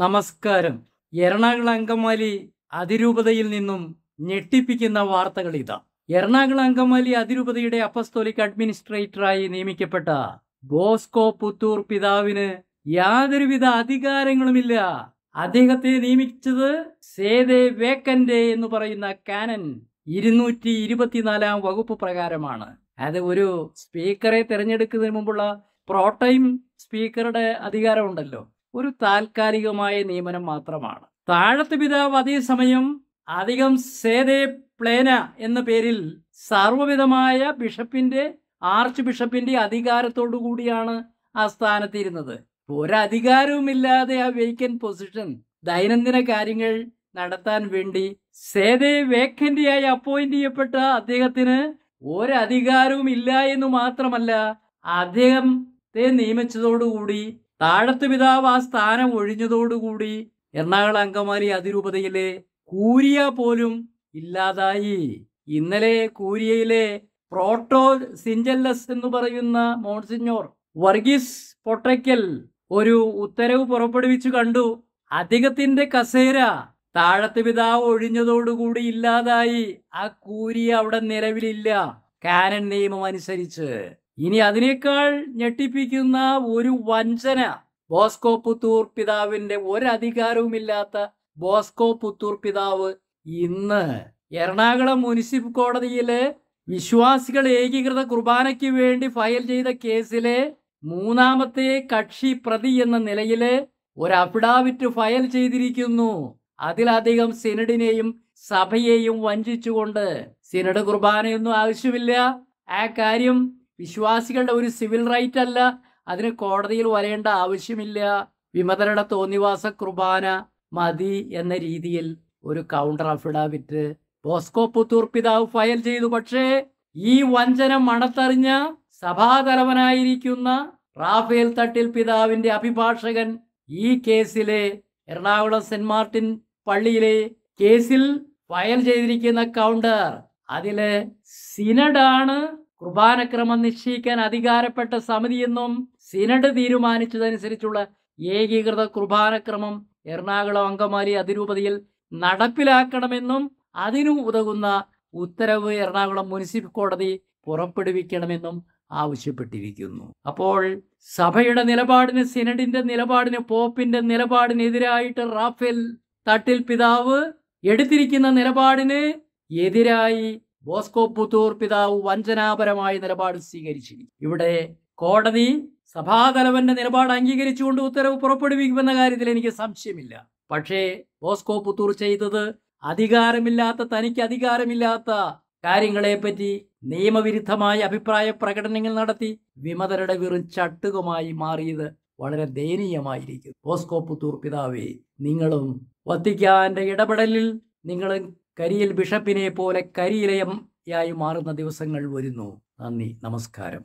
നമസ്കാരം എറണാകുളം അങ്കമാലി അതിരൂപതയിൽ നിന്നും ഞെട്ടിപ്പിക്കുന്ന വാർത്തകൾ ഇതാ എറണാകുളം അങ്കമാലി അതിരൂപതയുടെ അപ്പസ്തോലിക് അഡ്മിനിസ്ട്രേറ്ററായി നിയമിക്കപ്പെട്ട ബോസ്കോ പുത്തൂർ പിതാവിന് യാതൊരുവിധ അധികാരങ്ങളുമില്ല അദ്ദേഹത്തെ നിയമിച്ചത് സേദേ വേക്കൻഡേ എന്ന് പറയുന്ന കാനൻ ഇരുന്നൂറ്റി ഇരുപത്തിനാലാം വകുപ്പ് പ്രകാരമാണ് അത് ഒരു സ്പീക്കറെ തിരഞ്ഞെടുക്കുന്നതിന് മുമ്പുള്ള പ്രോട്ടൈം സ്പീക്കറുടെ അധികാരമുണ്ടല്ലോ ഒരു താൽക്കാലികമായ നിയമനം മാത്രമാണ് താഴത്തെ പിതാവ് അതേസമയം അധികം സേദേ പ്ലേന എന്ന പേരിൽ സർവവിധമായ ബിഷപ്പിന്റെ ആർച്ച് ബിഷപ്പിന്റെ അധികാരത്തോടു കൂടിയാണ് ആ സ്ഥാനത്തിരുന്നത് ഒരധികാരവുമില്ലാതെ ആ വെയ്ക്കൻ പൊസിഷൻ ദൈനംദിന കാര്യങ്ങൾ നടത്താൻ വേണ്ടി സേദേ വേക്കൻ്റിയായി അപ്പോയിന്റ് ചെയ്യപ്പെട്ട അദ്ദേഹത്തിന് ഒരധികാരവും ഇല്ല എന്ന് മാത്രമല്ല അദ്ദേഹം നിയമിച്ചതോടുകൂടി താഴത്ത് പിതാവ് ആ സ്ഥാനം ഒഴിഞ്ഞതോടുകൂടി എറണാകുളം അങ്കമാലി അതിരൂപതയിലെ കൂരിയ പോലും ഇല്ലാതായി ഇന്നലെ കൂരിയയിലെ പ്രോട്ടോ സിഞ്ചല്ലസ് എന്ന് പറയുന്ന മോൺസിഞ്ഞോർ വർഗീസ് പൊട്ടയ്ക്കൽ ഒരു ഉത്തരവ് പുറപ്പെടുവിച്ചു കണ്ടു അധികത്തിന്റെ കസേര താഴത്ത് പിതാവ് ഒഴിഞ്ഞതോടുകൂടി ഇല്ലാതായി ആ കൂരിയ അവിടെ നിലവിലില്ല കാനൻ നിയമം അനുസരിച്ച് ഇനി അതിനേക്കാൾ ഞെട്ടിപ്പിക്കുന്ന ഒരു വഞ്ചന ബോസ്കോ പുത്തൂർ പിതാവിന്റെ ഒരധികാരവുമില്ലാത്ത ബോസ്കോ പുത്തൂർ പിതാവ് ഇന്ന് എറണാകുളം മുനിസിപ്പൽ കോടതിയിലെ വിശ്വാസികൾ ഏകീകൃത കുർബാനയ്ക്ക് വേണ്ടി ഫയൽ ചെയ്ത കേസിലെ മൂന്നാമത്തെ കക്ഷി പ്രതി എന്ന നിലയിൽ ഒരു അഫിഡാവിറ്റ് ഫയൽ ചെയ്തിരിക്കുന്നു അതിലധികം സിനഡിനെയും സഭയെയും വഞ്ചിച്ചുകൊണ്ട് സിനഡ് കുർബാനയൊന്നും ആവശ്യമില്ല ആ കാര്യം വിശ്വാസികളുടെ ഒരു സിവിൽ റൈറ്റ് അല്ല അതിന് കോടതിയിൽ വരേണ്ട ആവശ്യമില്ല വിമതരുടെ തോന്നിവാസ കുർബാന മതി എന്ന രീതിയിൽ ഒരു കൗണ്ടർ അഫിഡാവിറ്റ് ബോസ്കോ പുത്തൂർ പിതാവ് ഫയൽ ചെയ്തു പക്ഷേ ഈ വഞ്ചന മണത്തറിഞ്ഞ സഭാതലവനായിരിക്കുന്ന റാഫേൽ തട്ടിൽ പിതാവിന്റെ അഭിഭാഷകൻ ഈ കേസിലെ എറണാകുളം സെന്റ് മാർട്ടിൻ പള്ളിയിലെ കേസിൽ ഫയൽ ചെയ്തിരിക്കുന്ന കൗണ്ടർ അതിലെ സിനഡാണ് കുർബാനക്രമം നിശ്ചയിക്കാൻ അധികാരപ്പെട്ട സമിതിയെന്നും സിനഡ് തീരുമാനിച്ചതനുസരിച്ചുള്ള ഏകീകൃത കുർബാനക്രമം എറണാകുളം അങ്കമാലി അതിരൂപതയിൽ നടപ്പിലാക്കണമെന്നും അതിനു ഉതകുന്ന ഉത്തരവ് എറണാകുളം മുനിസിപ്പൽ കോടതി പുറപ്പെടുവിക്കണമെന്നും ആവശ്യപ്പെട്ടിരിക്കുന്നു അപ്പോൾ സഭയുടെ നിലപാടിന് സിനഡിന്റെ നിലപാടിന് പോപ്പിന്റെ നിലപാടിനെതിരായിട്ട് റാഫേൽ തട്ടിൽ പിതാവ് എടുത്തിരിക്കുന്ന നിലപാടിന് എതിരായി ബോസ്കോ പുത്തൂർ പിതാവ് വഞ്ചനാപരമായ നിലപാട് സ്വീകരിച്ചിരിക്കും ഇവിടെ കോടതി സഭാതലവന്റെ നിലപാട് അംഗീകരിച്ചുകൊണ്ട് ഉത്തരവ് പുറപ്പെടുവിക്കുമെന്ന കാര്യത്തിൽ എനിക്ക് സംശയമില്ല പക്ഷേ ബോസ്കോ പുത്തൂർ ചെയ്തത് അധികാരമില്ലാത്ത തനിക്ക് അധികാരമില്ലാത്ത കാര്യങ്ങളെപ്പറ്റി നിയമവിരുദ്ധമായ അഭിപ്രായ പ്രകടനങ്ങൾ നടത്തി വിമതരുടെ വെറും ചട്ടുകമായി മാറിയത് വളരെ ദയനീയമായിരിക്കും ബോസ്കോ പുത്തൂർ പിതാവേ നിങ്ങളും വത്തിക്കാന്റെ ഇടപെടലിൽ നിങ്ങളും കരിയിൽ ബിഷപ്പിനെ പോലെ കരിയിലയം യായി മാറുന്ന ദിവസങ്ങൾ വരുന്നു നന്ദി നമസ്കാരം